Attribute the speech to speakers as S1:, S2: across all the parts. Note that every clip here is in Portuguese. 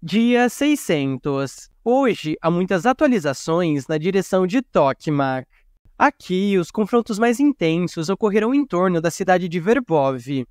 S1: Dia 600. Hoje há muitas atualizações na direção de Tokmak. Aqui, os confrontos mais intensos ocorreram em torno da cidade de Verbov.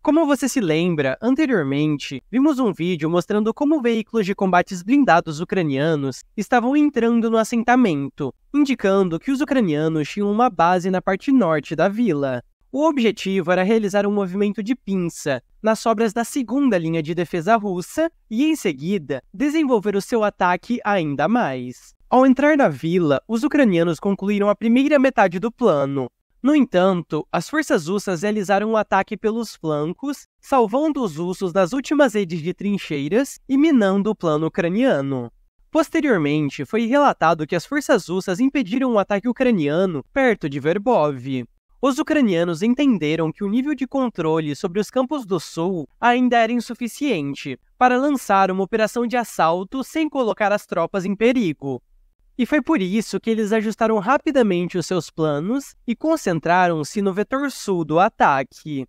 S1: Como você se lembra, anteriormente vimos um vídeo mostrando como veículos de combates blindados ucranianos estavam entrando no assentamento, indicando que os ucranianos tinham uma base na parte norte da vila. O objetivo era realizar um movimento de pinça nas sobras da segunda linha de defesa russa e, em seguida, desenvolver o seu ataque ainda mais. Ao entrar na vila, os ucranianos concluíram a primeira metade do plano. No entanto, as forças russas realizaram um ataque pelos flancos, salvando os russos das últimas redes de trincheiras e minando o plano ucraniano. Posteriormente, foi relatado que as forças russas impediram o um ataque ucraniano perto de Verbov. Os ucranianos entenderam que o nível de controle sobre os campos do sul ainda era insuficiente para lançar uma operação de assalto sem colocar as tropas em perigo. E foi por isso que eles ajustaram rapidamente os seus planos e concentraram-se no vetor sul do ataque.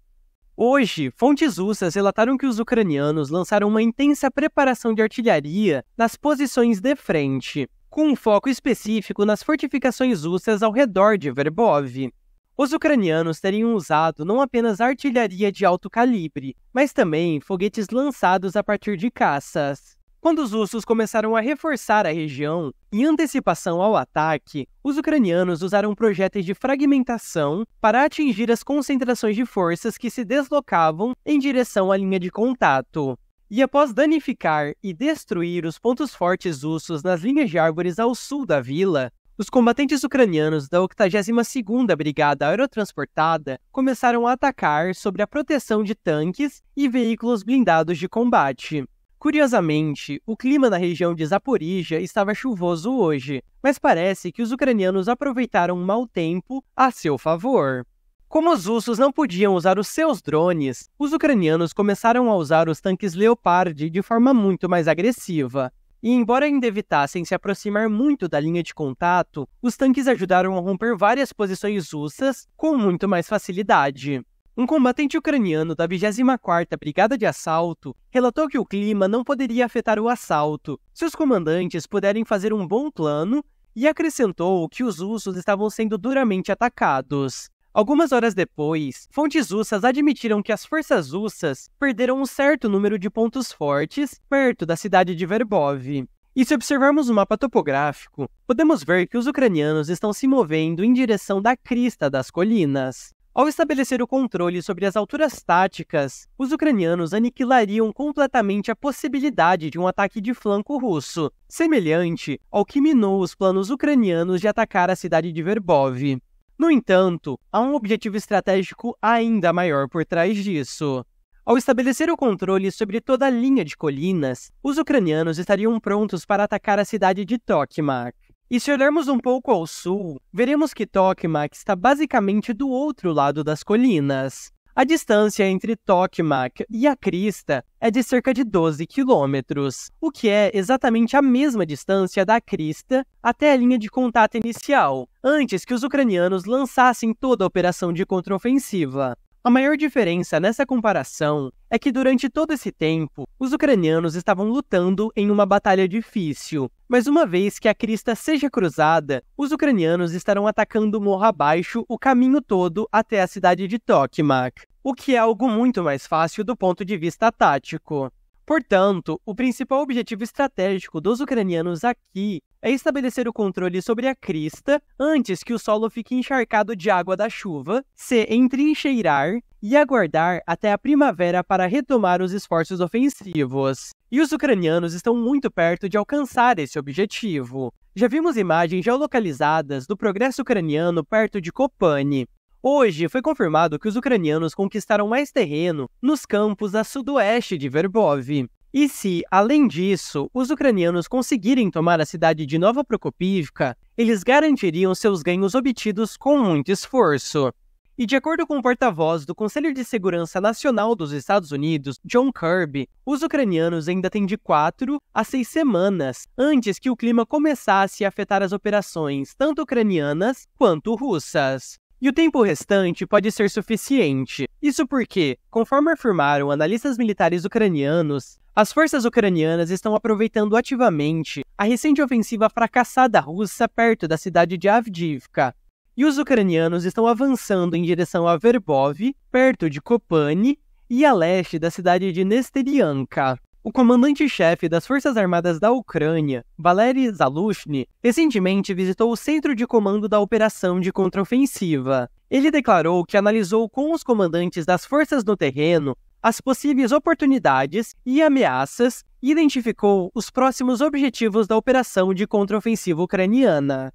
S1: Hoje, fontes russas relataram que os ucranianos lançaram uma intensa preparação de artilharia nas posições de frente, com um foco específico nas fortificações russas ao redor de Verbov, os ucranianos teriam usado não apenas artilharia de alto calibre, mas também foguetes lançados a partir de caças. Quando os russos começaram a reforçar a região, em antecipação ao ataque, os ucranianos usaram projéteis de fragmentação para atingir as concentrações de forças que se deslocavam em direção à linha de contato. E após danificar e destruir os pontos fortes russos nas linhas de árvores ao sul da vila, os combatentes ucranianos da 82ª Brigada Aerotransportada começaram a atacar sobre a proteção de tanques e veículos blindados de combate. Curiosamente, o clima na região de Zaporizhia estava chuvoso hoje, mas parece que os ucranianos aproveitaram um mau tempo a seu favor. Como os russos não podiam usar os seus drones, os ucranianos começaram a usar os tanques Leopard de forma muito mais agressiva. E embora ainda evitassem se aproximar muito da linha de contato, os tanques ajudaram a romper várias posições russas com muito mais facilidade. Um combatente ucraniano da 24ª Brigada de Assalto relatou que o clima não poderia afetar o assalto se os comandantes puderem fazer um bom plano e acrescentou que os russos estavam sendo duramente atacados. Algumas horas depois, fontes russas admitiram que as forças russas perderam um certo número de pontos fortes perto da cidade de Verbov. E se observarmos o mapa topográfico, podemos ver que os ucranianos estão se movendo em direção da crista das colinas. Ao estabelecer o controle sobre as alturas táticas, os ucranianos aniquilariam completamente a possibilidade de um ataque de flanco russo, semelhante ao que minou os planos ucranianos de atacar a cidade de Verbov. No entanto, há um objetivo estratégico ainda maior por trás disso. Ao estabelecer o controle sobre toda a linha de colinas, os ucranianos estariam prontos para atacar a cidade de Tokmak. E se olharmos um pouco ao sul, veremos que Tokmak está basicamente do outro lado das colinas. A distância entre Tokmak e a crista é de cerca de 12 quilômetros, o que é exatamente a mesma distância da crista até a linha de contato inicial, antes que os ucranianos lançassem toda a operação de contraofensiva. A maior diferença nessa comparação é que durante todo esse tempo, os ucranianos estavam lutando em uma batalha difícil, mas uma vez que a crista seja cruzada, os ucranianos estarão atacando morro abaixo o caminho todo até a cidade de Tokmak, o que é algo muito mais fácil do ponto de vista tático. Portanto, o principal objetivo estratégico dos ucranianos aqui é estabelecer o controle sobre a crista antes que o solo fique encharcado de água da chuva, se entrincheirar e aguardar até a primavera para retomar os esforços ofensivos. E os ucranianos estão muito perto de alcançar esse objetivo. Já vimos imagens geolocalizadas do progresso ucraniano perto de Kopane, Hoje foi confirmado que os ucranianos conquistaram mais terreno nos campos a sudoeste de Verbov. E se, além disso, os ucranianos conseguirem tomar a cidade de Nova Prokopivka, eles garantiriam seus ganhos obtidos com muito esforço. E de acordo com o porta-voz do Conselho de Segurança Nacional dos Estados Unidos, John Kirby, os ucranianos ainda têm de quatro a seis semanas antes que o clima começasse a afetar as operações, tanto ucranianas quanto russas e o tempo restante pode ser suficiente. Isso porque, conforme afirmaram analistas militares ucranianos, as forças ucranianas estão aproveitando ativamente a recente ofensiva fracassada russa perto da cidade de Avdivka. E os ucranianos estão avançando em direção a Verbov, perto de Kopane, e a leste da cidade de Nesterianka. O comandante-chefe das Forças Armadas da Ucrânia, Valery Zalushny, recentemente visitou o centro de comando da operação de contraofensiva. Ele declarou que analisou com os comandantes das forças no terreno as possíveis oportunidades e ameaças e identificou os próximos objetivos da operação de contraofensiva ucraniana.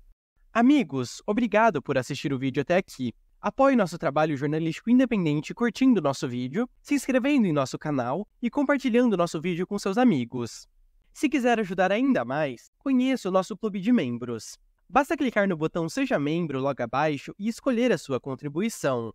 S1: Amigos, obrigado por assistir o vídeo até aqui. Apoie nosso trabalho jornalístico independente curtindo nosso vídeo, se inscrevendo em nosso canal e compartilhando nosso vídeo com seus amigos. Se quiser ajudar ainda mais, conheça o nosso clube de membros. Basta clicar no botão Seja Membro logo abaixo e escolher a sua contribuição.